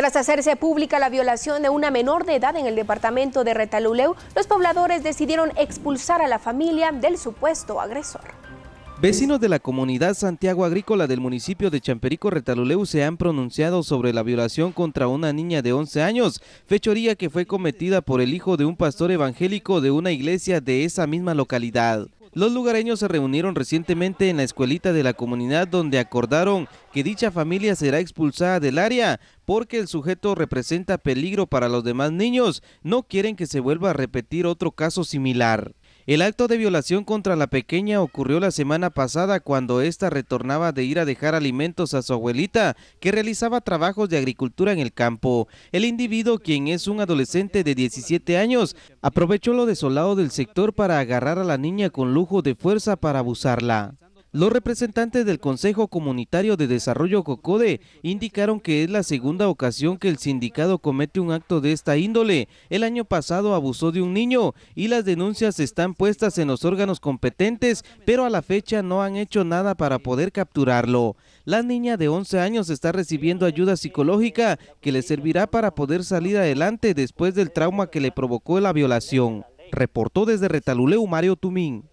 Tras hacerse pública la violación de una menor de edad en el departamento de Retaluleu, los pobladores decidieron expulsar a la familia del supuesto agresor. Vecinos de la comunidad Santiago Agrícola del municipio de Champerico Retaluleu se han pronunciado sobre la violación contra una niña de 11 años, fechoría que fue cometida por el hijo de un pastor evangélico de una iglesia de esa misma localidad. Los lugareños se reunieron recientemente en la escuelita de la comunidad donde acordaron que dicha familia será expulsada del área porque el sujeto representa peligro para los demás niños. No quieren que se vuelva a repetir otro caso similar. El acto de violación contra la pequeña ocurrió la semana pasada cuando ésta retornaba de ir a dejar alimentos a su abuelita, que realizaba trabajos de agricultura en el campo. El individuo, quien es un adolescente de 17 años, aprovechó lo desolado del sector para agarrar a la niña con lujo de fuerza para abusarla. Los representantes del Consejo Comunitario de Desarrollo COCODE indicaron que es la segunda ocasión que el sindicado comete un acto de esta índole. El año pasado abusó de un niño y las denuncias están puestas en los órganos competentes, pero a la fecha no han hecho nada para poder capturarlo. La niña de 11 años está recibiendo ayuda psicológica que le servirá para poder salir adelante después del trauma que le provocó la violación. Reportó desde Retaluleu Mario Tumín.